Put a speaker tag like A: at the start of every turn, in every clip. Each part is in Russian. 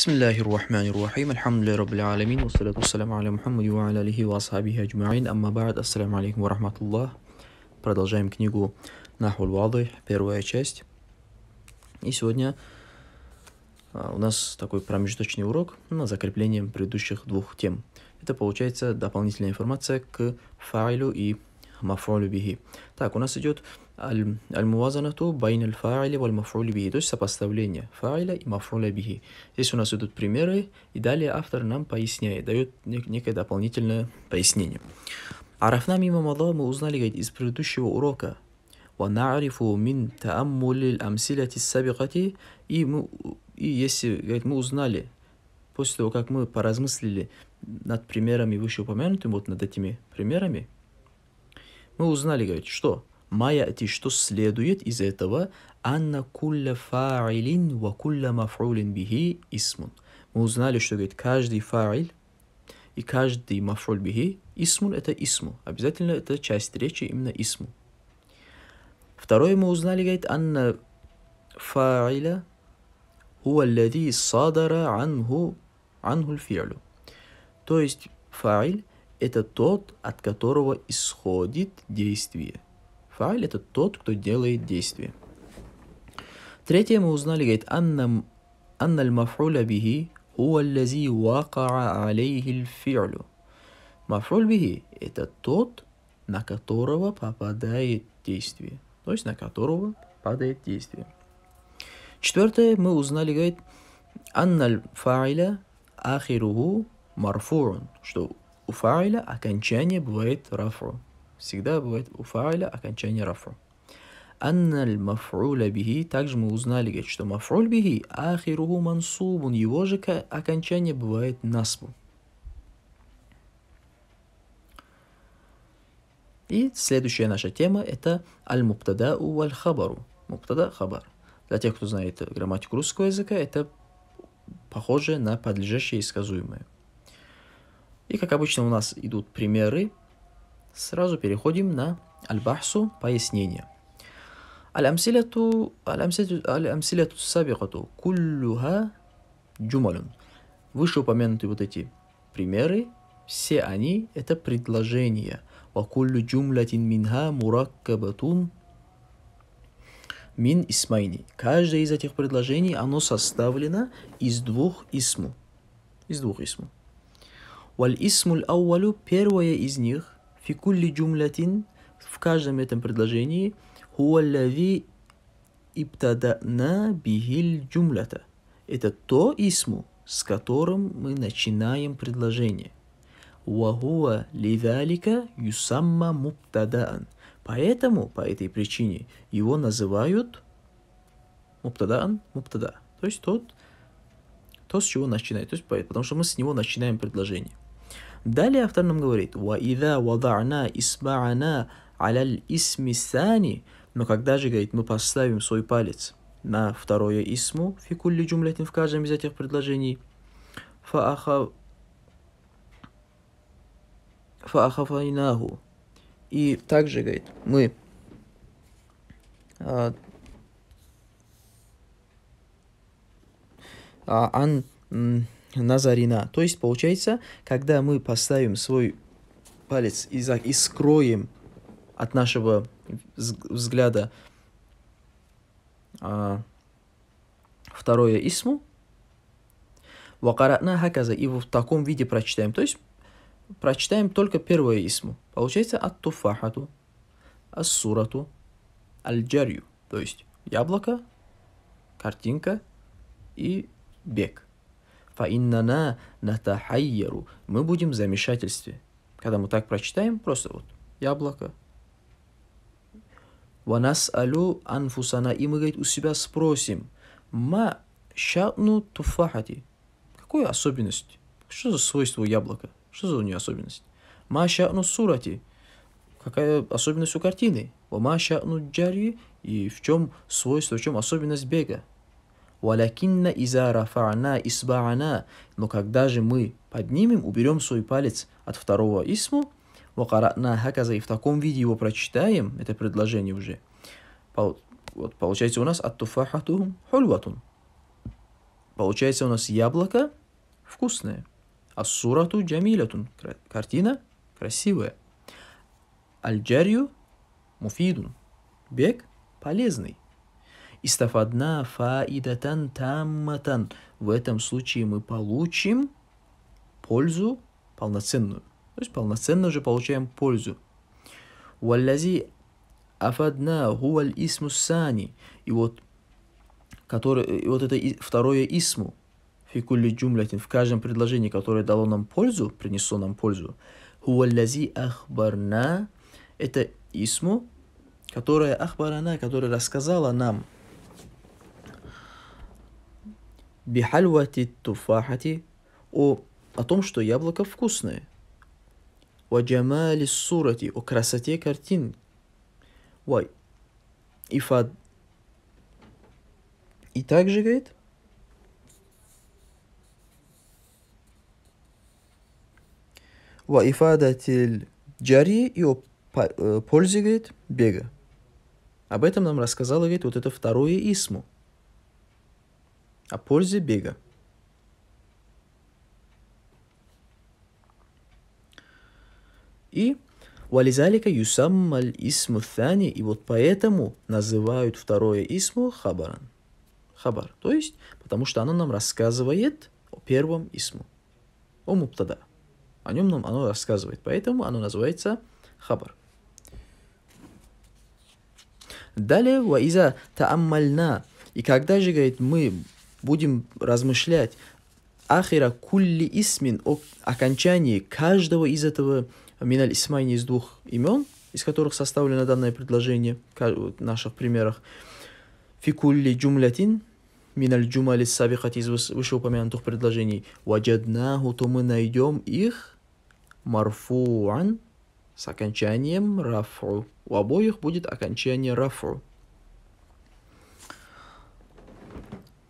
A: بسم الله الرحمن الرحيم الحمد لله رب العالمين والصلاة والسلام على محمد وعلى آله وأصحابه أجمعين أما بعد السلام عليكم ورحمة الله Продолжаем книгу Нахуль Вады, первая часть. И сегодня а, у нас такой промежуточный урок на закрепление предыдущих двух тем. Это получается дополнительная информация к файлу и мафулю бихи. Так, у нас идет аль-мувазанату байн аль-фа'или валь мафулю бихи, то есть сопоставление фа'иля и мафуля бихи. Здесь у нас идут примеры, и далее автор нам поясняет, дает некое дополнительное пояснение. Арафна мимо Аллаха мы узнали говорит, из предыдущего урока, ونعرف من تأمل الأمثلة السابقة и мы и если говорит, мы узнали после того как мы поразмыслили над примерами вышеупомянутыми вот над этими примерами мы узнали, говорит, что? Майя ти, что следует из этого? Анна кулля фаилин ва кулля мафрулин бихи исмун. Мы узнали, что, говорит, каждый фаиль и каждый мафруль бихи исмун – это исму. Обязательно это часть речи именно исму. Второе мы узнали, говорит, анна фаиля هو الذي صدر عنه عنه То есть фаиль это тот, от которого исходит действие. Фааль – это тот, кто делает действие. Третье мы узнали, говорит, «Анна, анна мафруля бихи хуа лази вакара алейхи фи'лю». Мафруль бихи – это тот, на которого попадает действие. То есть на которого падает действие. Четвертое мы узнали, говорит, «Анна фаиля ахируху марфурун», что у фаиля окончание бывает рафру. Всегда бывает у фаиля окончание рафру. Анналь мафруля бихи. Также мы узнали, что мафруль бихи ахируху мансубун. Его же окончание бывает насбу. И следующая наша тема это аль-мубтада у аль-хабару. Мубтада хабар. Для тех, кто знает грамматику русского языка, это похоже на подлежащее и сказуемое. И как обычно у нас идут примеры, сразу переходим на аль-бахсу, пояснение. Аль-амсиляту, аль-амсиляту сабикату, куллюха джумалюн. Вышеупомянутые вот эти примеры, все они – это предложения. Вакуллю джумлятин минха мураккабатун мин исмайни. Каждое из этих предложений, оно составлено из двух исму. Из двух исму. Валь-исму ауалю первое из них, фикулли джумлятин, в каждом этом предложении, хуаллави ибтадана бихиль джумлята. Это то исму, с которым мы начинаем предложение. Вахуа лидалика юсамма муптадаан. Поэтому, по этой причине, его называют муптадаан муптада. То есть тот, то, с чего начинает. То есть, потому что мы с него начинаем предложение. Далее автор нам говорит «Ва-ида вадарна исба'ана аляль исми сани». Но когда же, говорит, мы поставим свой палец на второе исму, фикулли джумлятин в каждом из этих предложений, фааха фаахафайнаху. И также, говорит, мы а, а, ан назарина. То есть, получается, когда мы поставим свой палец и, за, и скроем от нашего взгляда а, второе исму, вакаратна хаказа, и в таком виде прочитаем. То есть, прочитаем только первое исму. Получается, от туфахату ас-сурату, аль-джарью. То есть, яблоко, картинка и бег – фаиннана натахайеру. Мы будем в замешательстве. Когда мы так прочитаем, просто вот яблоко. Ванас алю анфусана. И мы, говорит, у себя спросим. Ма шатну туфахати. Какую особенность? Что за свойство яблока? Что за у нее особенность? Ма шатну сурати. Какая особенность у картины? Ма шатну джари. И в чем свойство, в чем особенность бега? «Валякинна иза рафа'на исба'на». Но когда же мы поднимем, уберем свой палец от второго исму, «Вакаратна хаказа» и в таком виде его прочитаем, это предложение уже, вот, получается у нас «аттуфахату хульватун». Получается у нас яблоко вкусное. А Ассурату джамилятун. Картина красивая. Альджарью муфидун. Бег полезный. Истафадна фаидатан тамматан. В этом случае мы получим пользу полноценную. То есть полноценно уже получаем пользу. Валлази афадна гуаль исмусани. И вот, который, и вот это второе исму, фикулли джумлятин, в каждом предложении, которое дало нам пользу, принесло нам пользу, хуаллази ахбарна, это исму, которая ахбарана, которая рассказала нам, бихальвати туфахати о, о том, что яблоко вкусное. Ваджамали сурати о красоте картин. Вай. Фад, И также говорит, Ваифадатель джари и о э, пользе, говорит, бега. Об этом нам рассказала, говорит, вот это второе исму – о пользе бега. И Вализалика юсаммаль исму фани, и вот поэтому называют второе исму хабаран. Хабар, то есть, потому что оно нам рассказывает о первом исму, о муптада. О нем нам оно рассказывает, поэтому оно называется хабар. Далее, ваиза тааммальна. И когда же, говорит, мы будем размышлять ахира кулли исмин, о окончании каждого из этого миналь исмайни из двух имен, из которых составлено данное предложение, в наших примерах. Фикулли джумлятин, миналь джумали сабихати из вышеупомянутых предложений. Ваджаднаху, то мы найдем их марфуан с окончанием рафу. У обоих будет окончание рафу.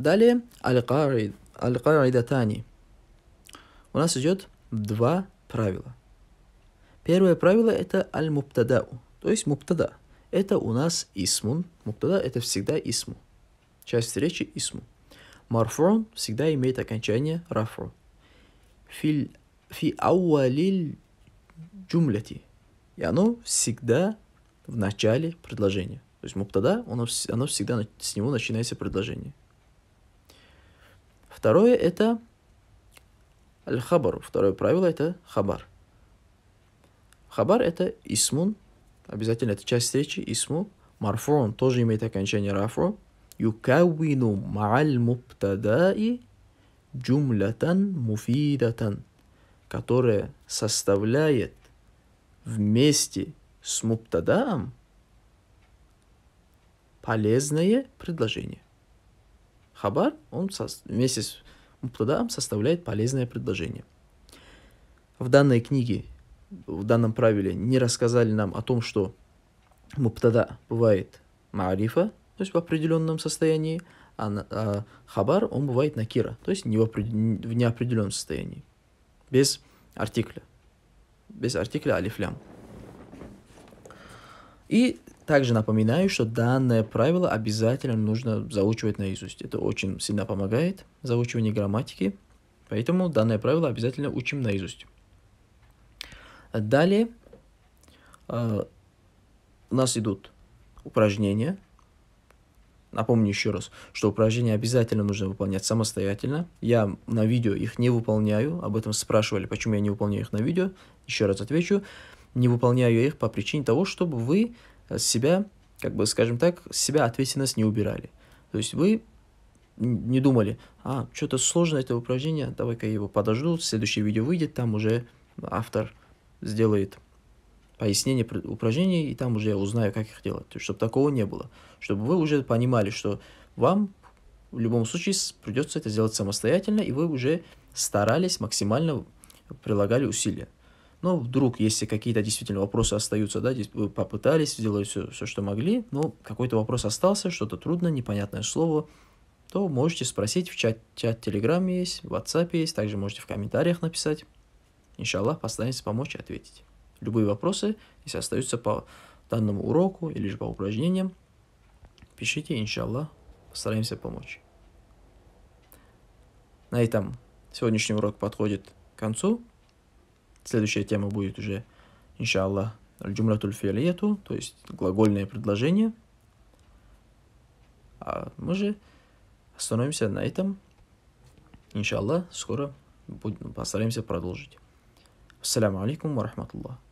A: Далее аль-каридатани. У нас идет два правила. Первое правило это аль-муптадау, то есть муптада. Это у нас исмун. Муптада это всегда исму. Часть речи исму. Марфун всегда имеет окончание рафру. Фи ауалиль джумляти. И оно всегда в начале предложения. То есть муптада, оно, оно всегда с него начинается предложение. Второе – это аль-хабару. Второе правило – это хабар. Хабар – это исмун, обязательно это часть встречи, исму. Марфун тоже имеет окончание рафу. Юкавину мааль муптадаи джумлятан муфидатан, которая составляет вместе с муптадаом полезное предложение. Хабар, он со... вместе с Муптадам составляет полезное предложение. В данной книге, в данном правиле не рассказали нам о том, что Муптада бывает Маарифа, то есть в определенном состоянии, а, на... а Хабар, он бывает Накира, то есть не в, опред... в неопределенном состоянии, без артикля, без артикля алифлям. И также напоминаю, что данное правило обязательно нужно заучивать наизусть. Это очень сильно помогает в грамматики, поэтому данное правило обязательно учим наизусть. Далее э, у нас идут упражнения. Напомню еще раз, что упражнения обязательно нужно выполнять самостоятельно. Я на видео их не выполняю, об этом спрашивали, почему я не выполняю их на видео. Еще раз отвечу, не выполняю их по причине того, чтобы вы Э, с себя, как бы, скажем так, с себя ответственность не убирали. То есть вы не думали, а, что-то сложное это упражнение, давай-ка я его подожду, следующее видео выйдет, там уже автор сделает пояснение упражнений, и там уже я узнаю, как их делать. То есть, чтобы такого не было. Чтобы вы уже понимали, что вам в любом случае придется это сделать самостоятельно, и вы уже старались максимально, прилагали усилия. Но ну, вдруг, если какие-то действительно вопросы остаются, да, здесь вы попытались, сделали все, все, что могли, но ну, какой-то вопрос остался, что-то трудно, непонятное слово, то можете спросить, в чат, чат Telegram есть, в WhatsApp есть, также можете в комментариях написать. Иншаллах, постараемся помочь и ответить. Любые вопросы, если остаются по данному уроку или же по упражнениям, пишите, иншаллах, постараемся помочь. На этом сегодняшний урок подходит к концу. Следующая тема будет уже, иншаллах, аль-джумлятуль фиалиету, то есть глагольное предложение. А мы же остановимся на этом. Иншаллах, скоро будем, постараемся продолжить. Ассаламу алейкум ва рахматуллах.